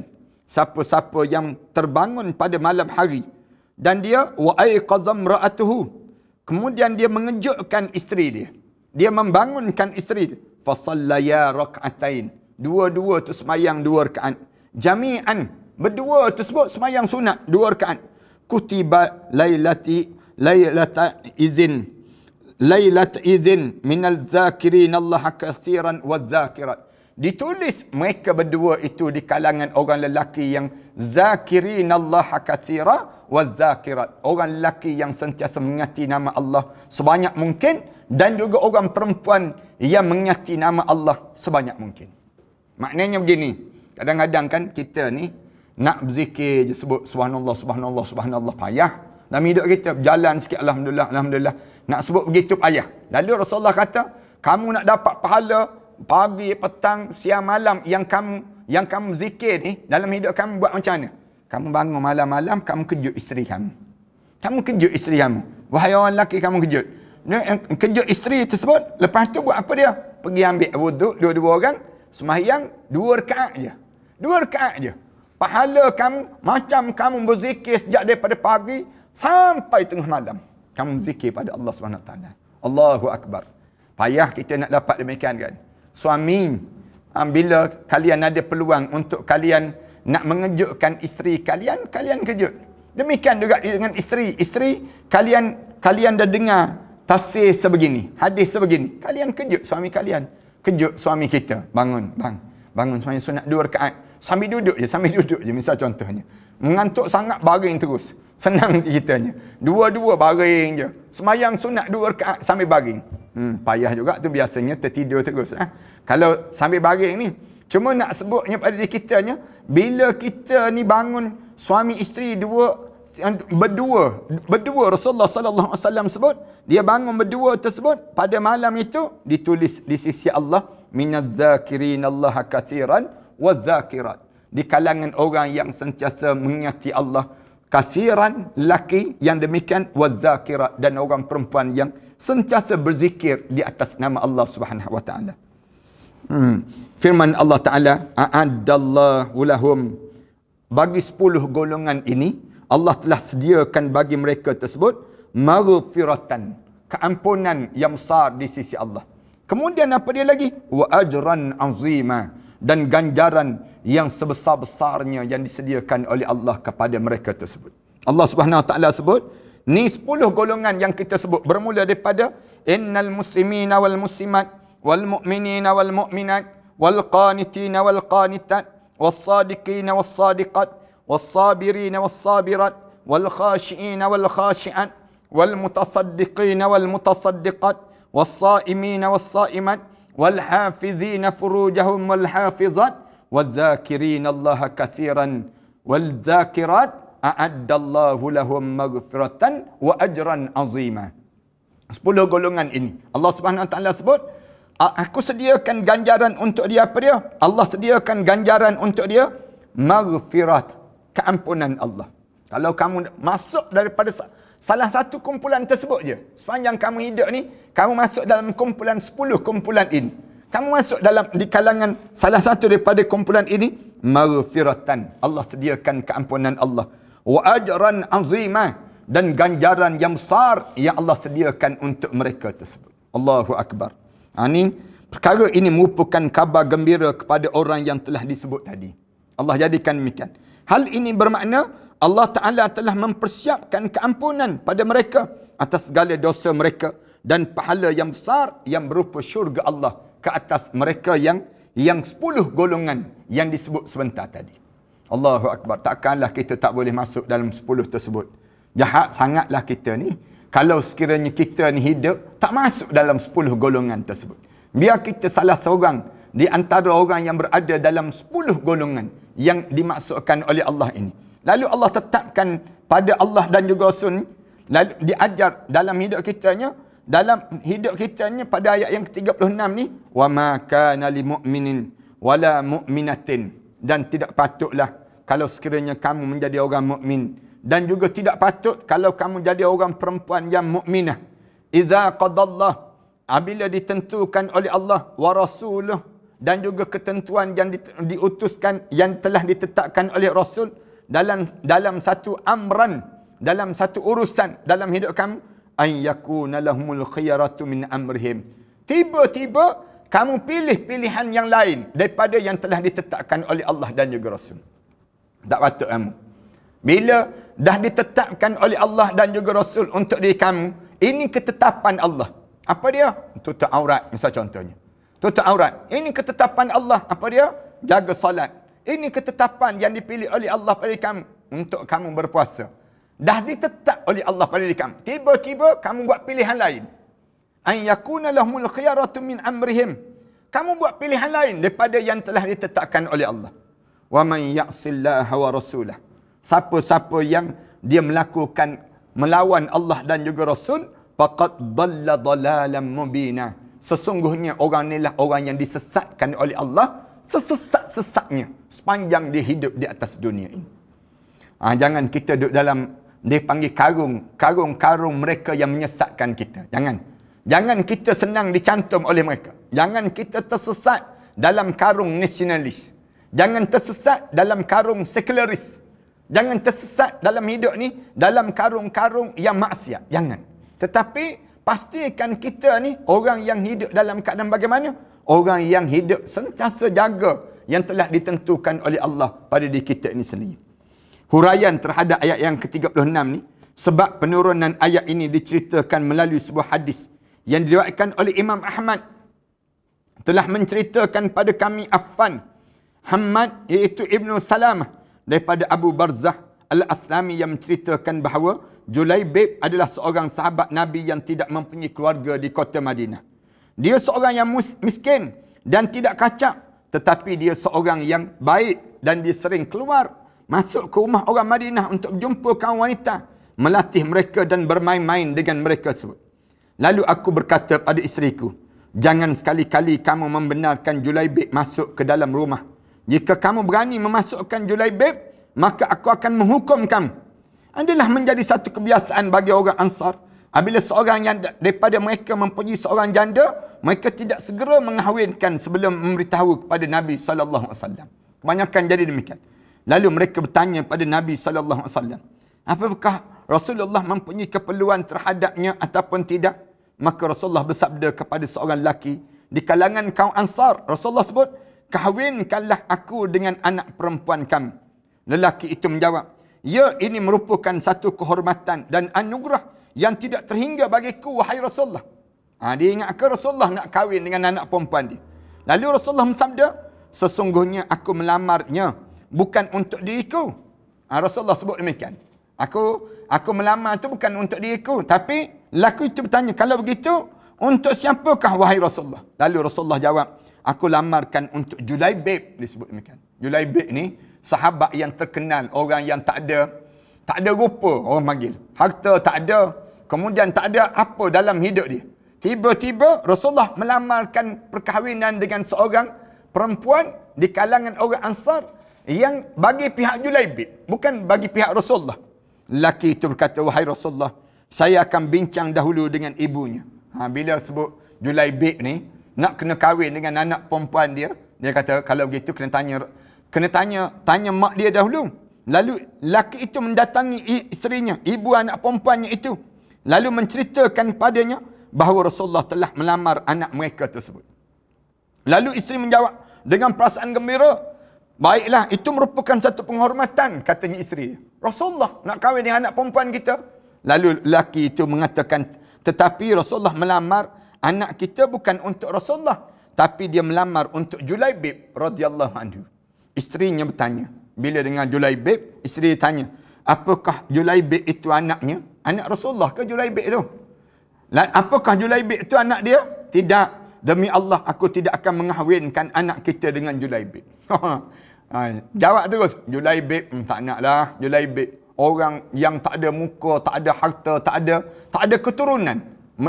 siapa-siapa yang terbangun pada malam hari dan dia wa ayqadha ra'atuhu kemudian dia mengejutkan isteri dia dia membangunkan isteri dia fa sallaya rak'atain dua-dua tu semayang dua rakaat jami'an berdua tersebut semayang sunat dua rakaat kutiba lailati lailata izin laylat izin al zakirin Allah kathiran wa zakirat. Ditulis mereka berdua itu di kalangan orang lelaki yang zakirin Allah kathira wa zakirat. Orang lelaki yang sentiasa mengingati nama Allah sebanyak mungkin dan juga orang perempuan yang mengingati nama Allah sebanyak mungkin. Maknanya begini, kadang-kadang kan kita ni nak berzikir je sebut subhanallah, subhanallah, subhanallah payah. Dalam hidup kita, jalan sikit Alhamdulillah, Alhamdulillah. Nak sebut begitu ayah. Lalu Rasulullah kata, kamu nak dapat pahala pagi, petang, siang, malam yang kamu yang kamu zikir ni dalam hidup kamu buat macam mana? Kamu bangun malam-malam, kamu kejut isteri kamu. Kamu kejut isteri kamu. Wahai orang lelaki kamu kejut. Eh, kejut isteri tersebut, lepas tu buat apa dia? Pergi ambil wudhu, dua-dua orang, semahyang dua rekaat je. Dua rekaat je. Pahala kamu macam kamu berzikir sejak daripada pagi sampai tengah malam kamu zikir pada Allah SWT. Allahu Akbar. Payah kita nak dapat demikian kan. Suami, ah, bila kalian ada peluang untuk kalian nak mengejutkan isteri kalian, kalian kejut. Demikian juga dengan isteri. Isteri, kalian kalian dah dengar tafsir sebegini, hadis sebegini. Kalian kejut suami kalian. Kejut suami kita. Bangun, bang. Bangun suami sunat dua rekaat. Sambil duduk je, sambil duduk je. Misal contohnya. Mengantuk sangat, baring terus. Senang *laughs* ceritanya. Dua-dua baring je. Semayang sunat dua rekaat sambil baring. Hmm, payah juga tu biasanya tertidur terus. Ha? Kalau sambil baring ni. Cuma nak sebutnya pada diri kita ni. Bila kita ni bangun suami isteri dua berdua berdua Rasulullah sallallahu alaihi wasallam sebut dia bangun berdua tersebut pada malam itu ditulis di sisi Allah minadzakirin Allah katiran wadzakirat di kalangan orang yang sentiasa mengingati Allah kasiran laki yang demikian wazakira dan orang perempuan yang sentiasa berzikir di atas nama Allah Subhanahu wa taala. Hmm. Firman Allah taala a'addallahu lahum bagi 10 golongan ini Allah telah sediakan bagi mereka tersebut maghfiratan keampunan yang besar di sisi Allah. Kemudian apa dia lagi? Wa ajran azimah dan ganjaran yang sebesar-besarnya yang disediakan oleh Allah kepada mereka tersebut. Allah Subhanahu Wa Taala sebut ni 10 golongan yang kita sebut bermula daripada innal muslimina wal muslimat wal mu'minina wal mu'minat wal qanitina wal qanitat was sadiqina was sadiqat was sabirina was sabirat wal khashiina wal khashi'at wal mutasaddiqina wal mutasaddiqat was sa'imina was sa'imat والحافظين فروجهم والحافظات والذاكرين الله كثيرا والذاكرات أعد الله لهم مغفرة وأجرا عظيما 10 golongan ini Allah Subhanahu wa taala sebut aku sediakan ganjaran untuk dia apa dia Allah sediakan ganjaran untuk dia maghfirat keampunan Allah kalau kamu masuk daripada salah satu kumpulan tersebut je. Sepanjang kamu hidup ni, kamu masuk dalam kumpulan sepuluh kumpulan ini. Kamu masuk dalam di kalangan salah satu daripada kumpulan ini, maghfiratan. Allah sediakan keampunan Allah. Wa ajran azimah dan ganjaran yang besar yang Allah sediakan untuk mereka tersebut. Allahu Akbar. Ini ha, perkara ini merupakan kabar gembira kepada orang yang telah disebut tadi. Allah jadikan demikian. Hal ini bermakna Allah Ta'ala telah mempersiapkan keampunan pada mereka atas segala dosa mereka dan pahala yang besar yang berupa syurga Allah ke atas mereka yang yang sepuluh golongan yang disebut sebentar tadi. Allahu Akbar. Takkanlah kita tak boleh masuk dalam sepuluh tersebut. Jahat sangatlah kita ni. Kalau sekiranya kita ni hidup, tak masuk dalam sepuluh golongan tersebut. Biar kita salah seorang di antara orang yang berada dalam sepuluh golongan yang dimaksudkan oleh Allah ini. Lalu Allah tetapkan pada Allah dan juga Rasul ni, lalu diajar dalam hidup kita kitanya, dalam hidup kita kitanya pada ayat yang ke-36 ni, وَمَا كَانَ لِمُؤْمِنٍ وَلَا مُؤْمِنَةٍ Dan tidak patutlah kalau sekiranya kamu menjadi orang mukmin Dan juga tidak patut kalau kamu jadi orang perempuan yang mukminah. إِذَا قَدَ اللَّهِ apabila ditentukan oleh Allah wa Rasuluh dan juga ketentuan yang diutuskan yang telah ditetapkan oleh Rasul, dalam dalam satu amran dalam satu urusan dalam hidup kamu ay yakuna lahumul khiyaratu min amrihim tiba-tiba kamu pilih pilihan yang lain daripada yang telah ditetapkan oleh Allah dan juga Rasul tak patut kamu bila dah ditetapkan oleh Allah dan juga Rasul untuk diri kamu ini ketetapan Allah apa dia tutup aurat misal contohnya tutup aurat ini ketetapan Allah apa dia jaga solat ini ketetapan yang dipilih oleh Allah pada kamu untuk kamu berpuasa. Dah ditetap oleh Allah pada kamu. Tiba-tiba kamu buat pilihan lain. An yakuna lahumul khiyaratu min amrihim. Kamu buat pilihan lain daripada yang telah ditetapkan oleh Allah. Wa man ya'sillaha wa rasulah. Siapa-siapa yang dia melakukan melawan Allah dan juga Rasul, faqad dhalla dhalalan mubina. Sesungguhnya orang ni orang yang disesatkan oleh Allah sesesat sesaknya sepanjang dia hidup di atas dunia ini. Ha, jangan kita duduk dalam dia panggil karung, karung-karung mereka yang menyesatkan kita. Jangan. Jangan kita senang dicantum oleh mereka. Jangan kita tersesat dalam karung nasionalis. Jangan tersesat dalam karung sekularis. Jangan tersesat dalam hidup ni dalam karung-karung yang maksiat. Jangan. Tetapi pastikan kita ni orang yang hidup dalam keadaan bagaimana? orang yang hidup sentiasa jaga yang telah ditentukan oleh Allah pada diri kita ini sendiri. Huraian terhadap ayat yang ke-36 ni sebab penurunan ayat ini diceritakan melalui sebuah hadis yang diriwayatkan oleh Imam Ahmad telah menceritakan pada kami Affan Hamad iaitu Ibnu Salamah daripada Abu Barzah Al-Aslami yang menceritakan bahawa Julaibib adalah seorang sahabat Nabi yang tidak mempunyai keluarga di kota Madinah. Dia seorang yang miskin dan tidak kacak. Tetapi dia seorang yang baik dan dia sering keluar. Masuk ke rumah orang Madinah untuk jumpa kaum wanita. Melatih mereka dan bermain-main dengan mereka tersebut. Lalu aku berkata pada isteriku. Jangan sekali-kali kamu membenarkan Julaibib masuk ke dalam rumah. Jika kamu berani memasukkan Julaibib, maka aku akan menghukum kamu. Adalah menjadi satu kebiasaan bagi orang ansar. Apabila seorang yang daripada mereka mempunyai seorang janda, mereka tidak segera mengahwinkan sebelum memberitahu kepada Nabi SAW. Kebanyakan jadi demikian. Lalu mereka bertanya kepada Nabi SAW. Apakah Rasulullah mempunyai keperluan terhadapnya ataupun tidak? Maka Rasulullah bersabda kepada seorang lelaki di kalangan kaum Ansar. Rasulullah sebut, kahwinkanlah aku dengan anak perempuan kami. Lelaki itu menjawab, ya ini merupakan satu kehormatan dan anugerah yang tidak terhingga bagiku wahai Rasulullah. Ha, dia ingat ke Rasulullah nak kahwin dengan anak perempuan dia. Lalu Rasulullah bersabda, sesungguhnya aku melamarnya bukan untuk diriku. Ha, Rasulullah sebut demikian. Aku aku melamar tu bukan untuk diriku. Tapi laku itu bertanya, kalau begitu untuk siapakah wahai Rasulullah? Lalu Rasulullah jawab, aku lamarkan untuk Julaibib. Dia sebut demikian. Julaibib ni sahabat yang terkenal, orang yang tak ada tak ada rupa orang panggil. Harta tak ada, kemudian tak ada apa dalam hidup dia. Tiba-tiba Rasulullah melamarkan perkahwinan dengan seorang perempuan di kalangan orang Ansar yang bagi pihak Julaibib, bukan bagi pihak Rasulullah. Laki itu berkata, wahai Rasulullah, saya akan bincang dahulu dengan ibunya. Ha, bila sebut Julaibib ni, nak kena kahwin dengan anak perempuan dia, dia kata, kalau begitu kena tanya kena tanya tanya mak dia dahulu Lalu laki itu mendatangi isterinya, ibu anak perempuannya itu. Lalu menceritakan padanya bahawa Rasulullah telah melamar anak mereka tersebut. Lalu isteri menjawab dengan perasaan gembira, baiklah itu merupakan satu penghormatan katanya isteri. Rasulullah nak kahwin dengan anak perempuan kita. Lalu laki itu mengatakan, tetapi Rasulullah melamar anak kita bukan untuk Rasulullah. Tapi dia melamar untuk Julaibib radhiyallahu anhu. Isterinya bertanya, bila dengan Julai Julaibib, isteri tanya, apakah Julai Julaibib itu anaknya? Anak Rasulullah ke Julai Julaibib itu? Apakah Julai Julaibib itu anak dia? Tidak. Demi Allah, aku tidak akan mengahwinkan anak kita dengan Julai Julaibib. *laughs* Ha, jawab terus, Julaibib, hmm, tak nak lah. Julai Julaibib. Orang yang tak ada muka, tak ada harta, tak ada tak ada keturunan.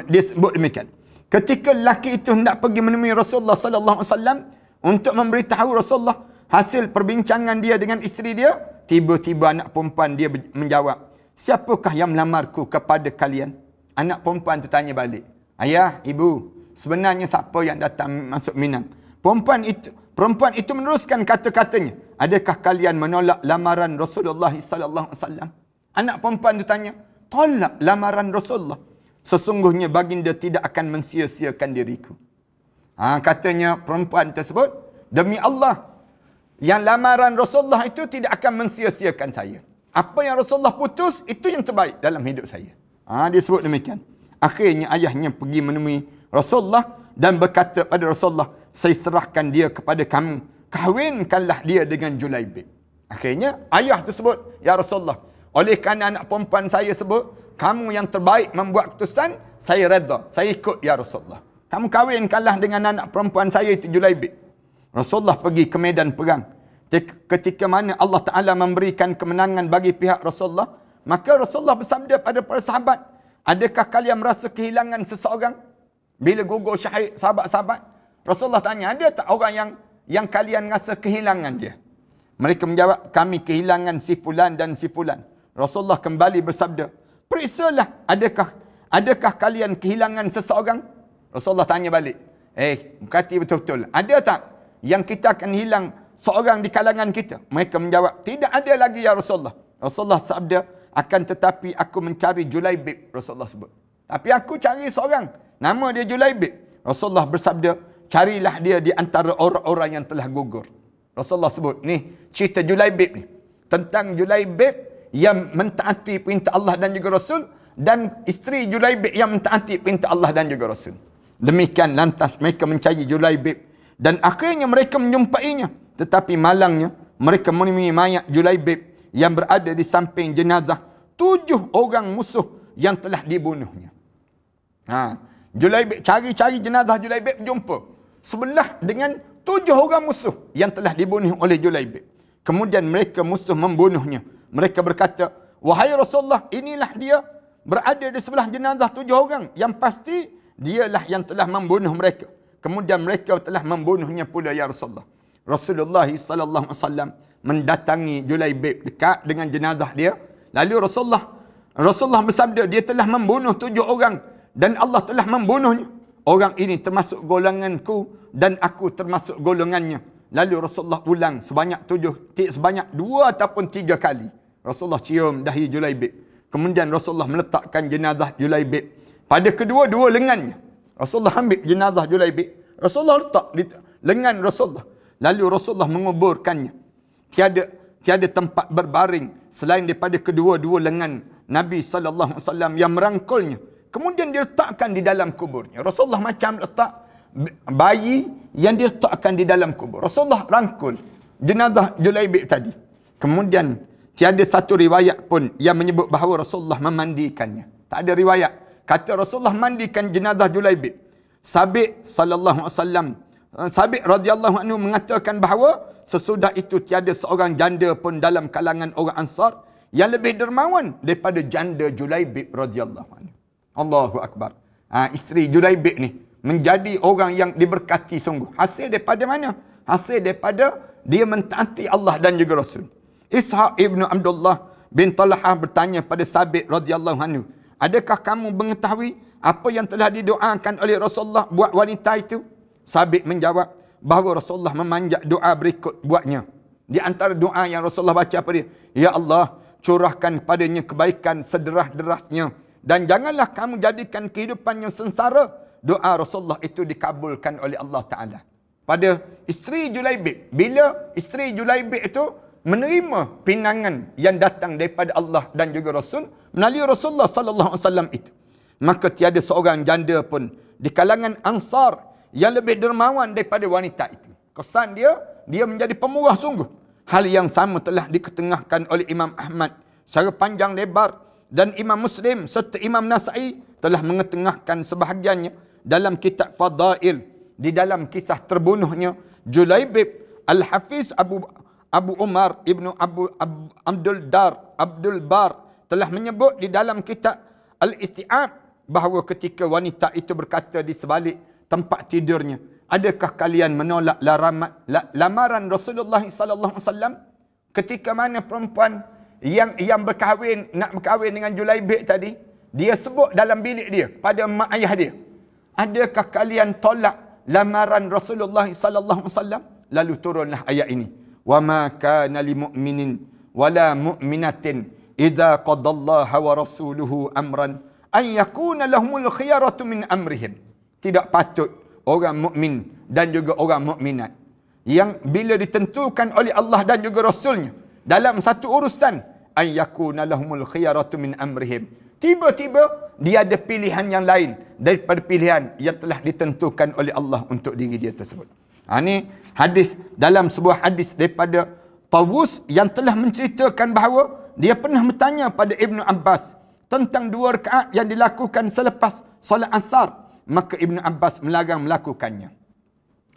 Dia sebut demikian. Ketika lelaki itu hendak pergi menemui Rasulullah Sallallahu Alaihi Wasallam untuk memberitahu Rasulullah hasil perbincangan dia dengan isteri dia, tiba-tiba anak perempuan dia menjawab, siapakah yang melamarku kepada kalian? Anak perempuan itu tanya balik, ayah, ibu, sebenarnya siapa yang datang masuk minang? Perempuan itu perempuan itu meneruskan kata-katanya, adakah kalian menolak lamaran Rasulullah SAW? Anak perempuan itu tanya, tolak lamaran Rasulullah. Sesungguhnya baginda tidak akan mensia-siakan diriku. Ha, katanya perempuan tersebut, demi Allah, yang lamaran Rasulullah itu tidak akan mensia-siakan saya. Apa yang Rasulullah putus, itu yang terbaik dalam hidup saya. Ha, dia sebut demikian. Akhirnya ayahnya pergi menemui Rasulullah dan berkata pada Rasulullah, saya serahkan dia kepada kamu. Kahwinkanlah dia dengan Julaibik. Akhirnya ayah tersebut, Ya Rasulullah, oleh kerana anak perempuan saya sebut, kamu yang terbaik membuat keputusan, saya reda. saya ikut Ya Rasulullah. Kamu kahwinkanlah dengan anak perempuan saya itu Julaibik. Rasulullah pergi ke medan perang. Ketika mana Allah Ta'ala memberikan kemenangan bagi pihak Rasulullah. Maka Rasulullah bersabda pada para sahabat. Adakah kalian merasa kehilangan seseorang? Bila gugur syahid sahabat-sahabat. Rasulullah tanya, ada tak orang yang yang kalian rasa kehilangan dia? Mereka menjawab, kami kehilangan si fulan dan si fulan. Rasulullah kembali bersabda, periksalah adakah adakah kalian kehilangan seseorang? Rasulullah tanya balik, eh, berkati betul-betul, ada tak? yang kita akan hilang seorang di kalangan kita. Mereka menjawab, tidak ada lagi ya Rasulullah. Rasulullah sabda, akan tetapi aku mencari Julaibib, Rasulullah sebut. Tapi aku cari seorang, nama dia Julaibib. Rasulullah bersabda, carilah dia di antara orang-orang yang telah gugur. Rasulullah sebut, ni cerita Julaibib ni. Tentang Julaibib yang mentaati perintah Allah dan juga Rasul. Dan isteri Julaibib yang mentaati perintah Allah dan juga Rasul. Demikian lantas mereka mencari Julaibib. Dan akhirnya mereka menjumpainya. Tetapi malangnya mereka menemui mayat Julaibib yang berada di samping jenazah tujuh orang musuh yang telah dibunuhnya. Ha. Julaibib cari-cari jenazah Julaibib jumpa. Sebelah dengan tujuh orang musuh yang telah dibunuh oleh Julaibib. Kemudian mereka musuh membunuhnya. Mereka berkata, Wahai Rasulullah, inilah dia berada di sebelah jenazah tujuh orang. Yang pasti, dialah yang telah membunuh mereka. Kemudian mereka telah membunuhnya pula ya Rasulullah. Rasulullah sallallahu alaihi wasallam mendatangi Julaibib dekat dengan jenazah dia. Lalu Rasulullah Rasulullah bersabda dia telah membunuh tujuh orang dan Allah telah membunuhnya. Orang ini termasuk golonganku dan aku termasuk golongannya. Lalu Rasulullah ulang sebanyak tujuh, sebanyak dua ataupun tiga kali. Rasulullah cium dahi Julaibib. Kemudian Rasulullah meletakkan jenazah Julaibib pada kedua-dua lengannya. Rasulullah ambil jenazah Julaibik. Rasulullah letak di lengan Rasulullah. Lalu Rasulullah menguburkannya. Tiada tiada tempat berbaring selain daripada kedua-dua lengan Nabi SAW yang merangkulnya. Kemudian diletakkan di dalam kuburnya. Rasulullah macam letak bayi yang diletakkan di dalam kubur. Rasulullah rangkul jenazah Julaibik tadi. Kemudian tiada satu riwayat pun yang menyebut bahawa Rasulullah memandikannya. Tak ada riwayat kata Rasulullah mandikan jenazah Julaibib. Sabit, sallallahu alaihi wasallam eh, Sabit radhiyallahu anhu mengatakan bahawa sesudah itu tiada seorang janda pun dalam kalangan orang Ansar yang lebih dermawan daripada janda Julaibib radhiyallahu anhu. Allahu akbar. Ha, isteri Julaibib ni menjadi orang yang diberkati sungguh. Hasil daripada mana? Hasil daripada dia mentaati Allah dan juga Rasul. Ishaq ibnu Abdullah bin Talha bertanya pada Sabit radhiyallahu anhu, Adakah kamu mengetahui apa yang telah didoakan oleh Rasulullah buat wanita itu? Sabit menjawab bahawa Rasulullah memanjak doa berikut buatnya. Di antara doa yang Rasulullah baca apa dia? Ya Allah, curahkan padanya kebaikan sederah-derasnya. Dan janganlah kamu jadikan kehidupannya sengsara. Doa Rasulullah itu dikabulkan oleh Allah Ta'ala. Pada isteri Julaibib. Bila isteri Julaibib itu menerima pinangan yang datang daripada Allah dan juga Rasul melalui Rasulullah sallallahu alaihi wasallam itu. Maka tiada seorang janda pun di kalangan Ansar yang lebih dermawan daripada wanita itu. Kesan dia, dia menjadi pemurah sungguh. Hal yang sama telah diketengahkan oleh Imam Ahmad secara panjang lebar dan Imam Muslim serta Imam Nasai telah mengetengahkan sebahagiannya dalam kitab Fadail di dalam kisah terbunuhnya Julaibib Al-Hafiz Abu Abu Umar ibnu Abu Ab, Abdul Dar Abdul Bar telah menyebut di dalam kitab Al Isti'ab bahawa ketika wanita itu berkata di sebalik tempat tidurnya, adakah kalian menolak laramat, la, lamaran Rasulullah Sallallahu Alaihi Wasallam? Ketika mana perempuan yang yang berkahwin nak berkahwin dengan Julai Julaibik tadi, dia sebut dalam bilik dia pada mak ayah dia, adakah kalian tolak lamaran Rasulullah Sallallahu Alaihi Wasallam? Lalu turunlah ayat ini wa ma kana li mu'minin wala mu'minatin idza qadallaha wa rasuluhu amran an yakuna lahumul khiyaratu min amrihim tidak patut orang mukmin dan juga orang mukminat yang bila ditentukan oleh Allah dan juga rasulnya dalam satu urusan an yakuna lahumul khiyaratu min amrihim tiba-tiba dia ada pilihan yang lain daripada pilihan yang telah ditentukan oleh Allah untuk diri dia tersebut ha ni hadis dalam sebuah hadis daripada Tawus yang telah menceritakan bahawa dia pernah bertanya pada Ibnu Abbas tentang dua rakaat yang dilakukan selepas solat asar. Maka Ibnu Abbas melarang melakukannya.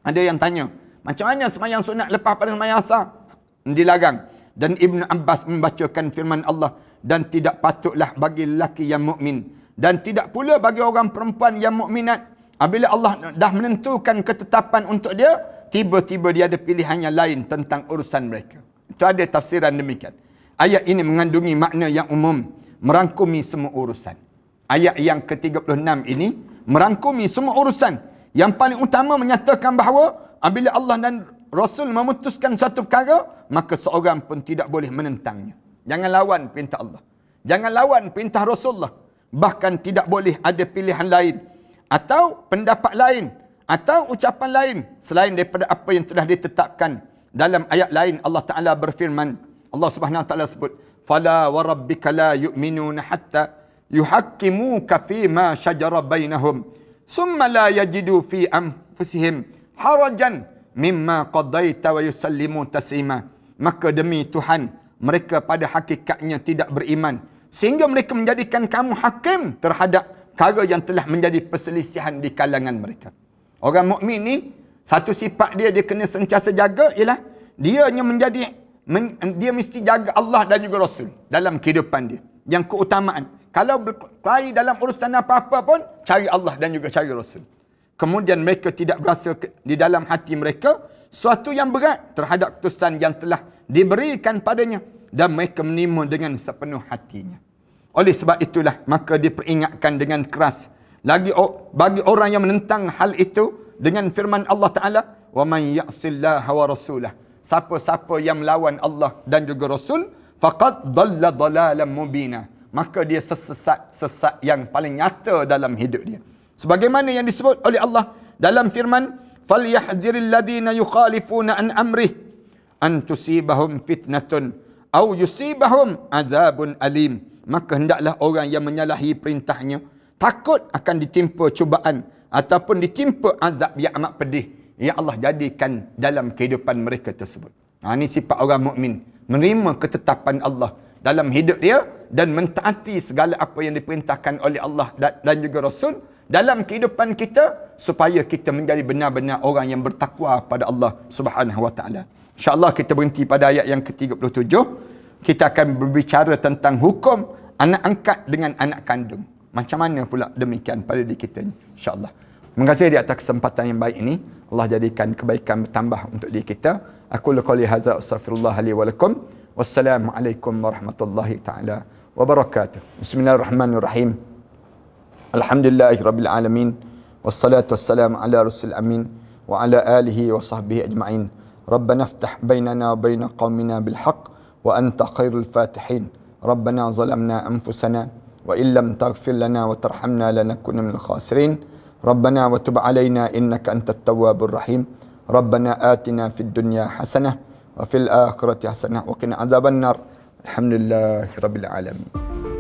Ada yang tanya, macam mana semayang sunat lepas pada semayang asar? Dilarang. Dan Ibnu Abbas membacakan firman Allah dan tidak patutlah bagi lelaki yang mukmin dan tidak pula bagi orang perempuan yang mukminat apabila Allah dah menentukan ketetapan untuk dia tiba-tiba dia ada pilihan yang lain tentang urusan mereka. Itu ada tafsiran demikian. Ayat ini mengandungi makna yang umum, merangkumi semua urusan. Ayat yang ke-36 ini merangkumi semua urusan. Yang paling utama menyatakan bahawa apabila Allah dan Rasul memutuskan satu perkara, maka seorang pun tidak boleh menentangnya. Jangan lawan pinta Allah. Jangan lawan pinta Rasulullah. Bahkan tidak boleh ada pilihan lain atau pendapat lain atau ucapan lain selain daripada apa yang telah ditetapkan dalam ayat lain Allah Taala berfirman Allah Subhanahu Taala sebut fala wa rabbika la yu'minuna hatta yuhaqqimuka fi ma shajara bainahum thumma la yajidu fi anfusihim harajan mimma qadaita wa yusallimu taslima maka demi Tuhan mereka pada hakikatnya tidak beriman sehingga mereka menjadikan kamu hakim terhadap perkara yang telah menjadi perselisihan di kalangan mereka. Orang mukmin ni satu sifat dia dia kena sentiasa jaga ialah dia hanya menjadi men, dia mesti jaga Allah dan juga Rasul dalam kehidupan dia. Yang keutamaan. Kalau berkelahi dalam urusan apa-apa pun cari Allah dan juga cari Rasul. Kemudian mereka tidak berasa ke, di dalam hati mereka suatu yang berat terhadap keputusan yang telah diberikan padanya dan mereka menerima dengan sepenuh hatinya. Oleh sebab itulah maka diperingatkan dengan keras lagi bagi orang yang menentang hal itu dengan firman Allah taala wa man ya'sillaha wa rasulah siapa-siapa yang melawan Allah dan juga rasul faqad dalla dalalan mubina maka dia sesesat sesat yang paling nyata dalam hidup dia sebagaimana yang disebut oleh Allah dalam firman falyahdhiril ladina yukhalifuna an amrih, an tusibahum fitnatun aw yusibahum adzabun alim maka hendaklah orang yang menyalahi perintahnya takut akan ditimpa cubaan ataupun ditimpa azab yang amat pedih yang Allah jadikan dalam kehidupan mereka tersebut. Ha, ini sifat orang mukmin menerima ketetapan Allah dalam hidup dia dan mentaati segala apa yang diperintahkan oleh Allah dan juga Rasul dalam kehidupan kita supaya kita menjadi benar-benar orang yang bertakwa pada Allah Subhanahu Wa Taala. Insya-Allah kita berhenti pada ayat yang ke-37. Kita akan berbicara tentang hukum anak angkat dengan anak kandung. Macam mana pula demikian pada diri kita ini? InsyaAllah. Terima kasih di atas kesempatan yang baik ini. Allah jadikan kebaikan bertambah untuk diri kita. Aku lakali haza astagfirullah alaih walakum. Wassalamualaikum warahmatullahi ta'ala wabarakatuh. Bismillahirrahmanirrahim. Alhamdulillahirrabbilalamin. Wassalatu wassalamu ala rasul amin. Wa ala alihi wa sahbihi ajma'in. ربنا افتح بيننا وبين قومنا بالحق وانت خير الفاتحين ربنا ظلمنا انفسنا وإن لم تغفر لنا وترحمنا لنكن من الخاسرين ربنا وتب علينا إنك أنت التواب الرحيم ربنا آتنا في الدنيا حسنة وفي الآخرة حسنة وقنا عذاب النار الحمد لله رب العالمين